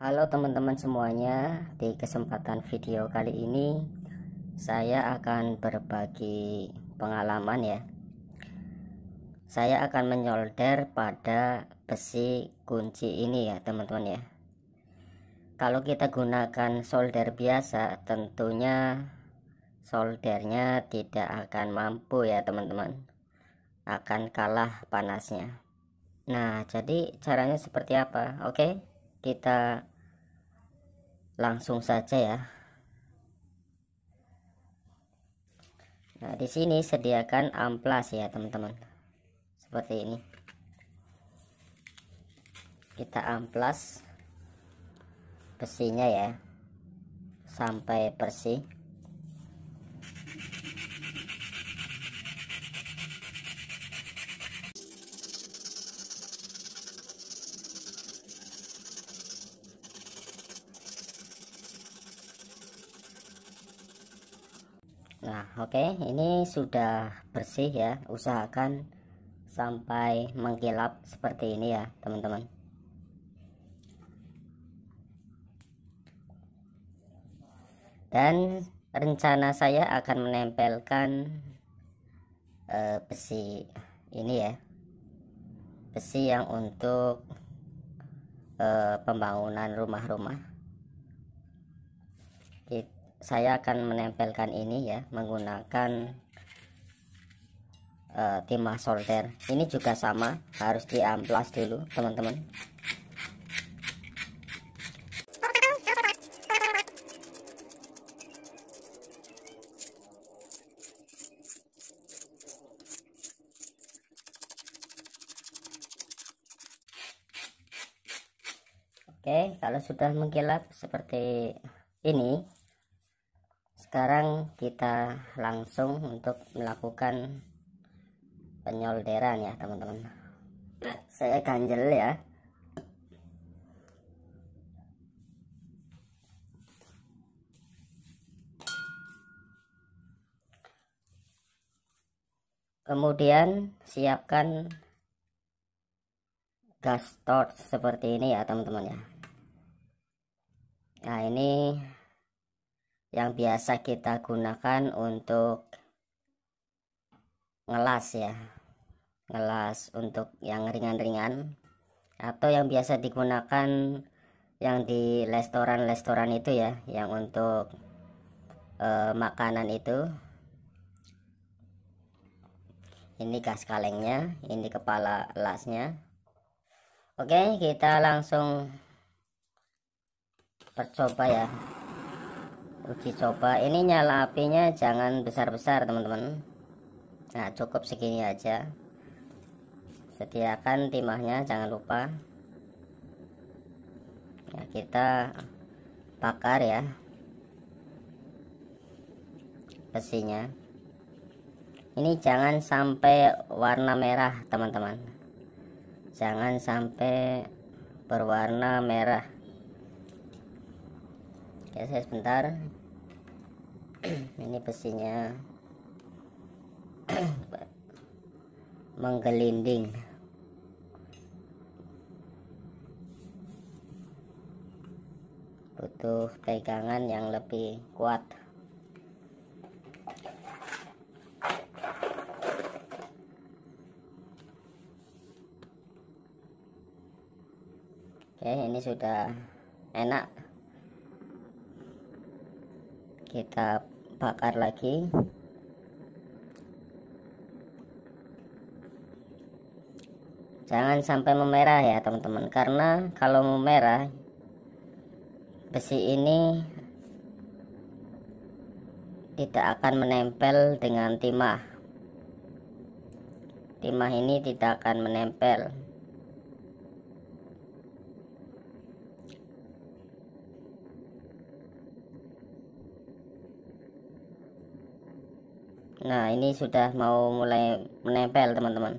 Halo teman-teman semuanya, di kesempatan video kali ini saya akan berbagi pengalaman ya. Saya akan menyolder pada besi kunci ini ya, teman-teman ya. Kalau kita gunakan solder biasa, tentunya soldernya tidak akan mampu ya, teman-teman. Akan kalah panasnya. Nah, jadi caranya seperti apa? Oke, kita langsung saja ya nah di sini sediakan amplas ya teman-teman seperti ini kita amplas besinya ya sampai bersih nah oke okay, ini sudah bersih ya usahakan sampai mengkilap seperti ini ya teman-teman dan rencana saya akan menempelkan uh, besi ini ya besi yang untuk uh, pembangunan rumah-rumah saya akan menempelkan ini ya menggunakan uh, eh, timah solder ini juga sama harus diamplas dulu teman-teman Oke, kalau sudah mengkilap seperti ini, sekarang kita langsung untuk melakukan penyolderan ya teman-teman saya ganjel ya kemudian siapkan gas torch seperti ini ya teman-teman ya nah ini yang biasa kita gunakan untuk ngelas ya ngelas untuk yang ringan-ringan atau yang biasa digunakan yang di restoran-restoran itu ya yang untuk uh, makanan itu ini gas kalengnya ini kepala lasnya oke kita langsung percoba ya uji coba ini nyala apinya jangan besar-besar teman-teman nah cukup segini aja sediakan timahnya jangan lupa ya kita bakar ya besinya ini jangan sampai warna merah teman-teman jangan sampai berwarna merah ya saya sebentar ini besinya menggelinding butuh pegangan yang lebih kuat oke ini sudah enak kita bakar lagi jangan sampai memerah ya teman-teman karena kalau memerah besi ini tidak akan menempel dengan timah timah ini tidak akan menempel Nah ini sudah mau mulai menempel teman-teman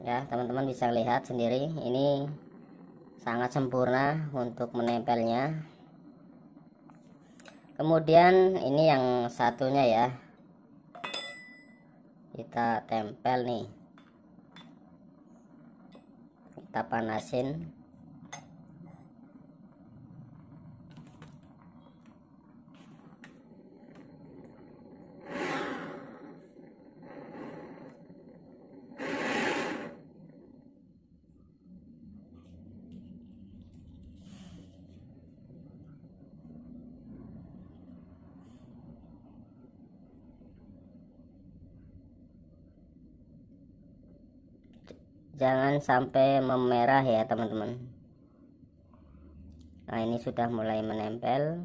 ya teman-teman bisa lihat sendiri ini sangat sempurna untuk menempelnya kemudian ini yang satunya ya kita tempel nih kita panasin jangan sampai memerah ya teman-teman nah ini sudah mulai menempel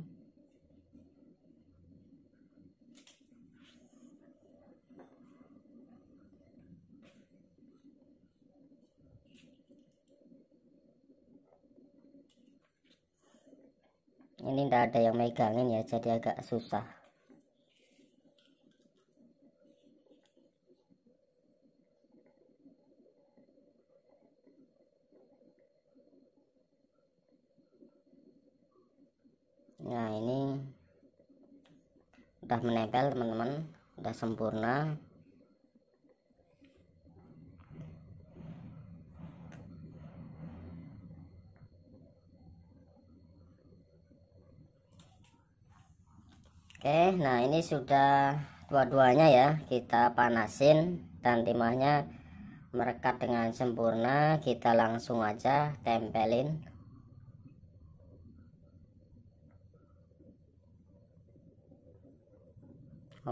ini tidak ada yang megangin ya jadi agak susah nah ini udah menempel teman-teman udah sempurna Oke, nah ini sudah dua-duanya ya kita panasin dan timahnya merekat dengan sempurna kita langsung aja tempelin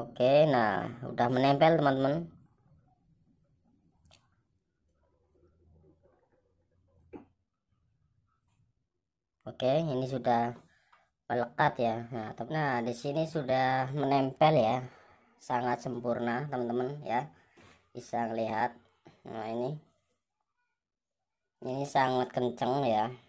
Oke, nah udah menempel teman-teman. Oke, ini sudah melekat ya. Nah, nah di sini sudah menempel ya, sangat sempurna teman-teman ya, bisa lihat. Nah ini, ini sangat kenceng ya.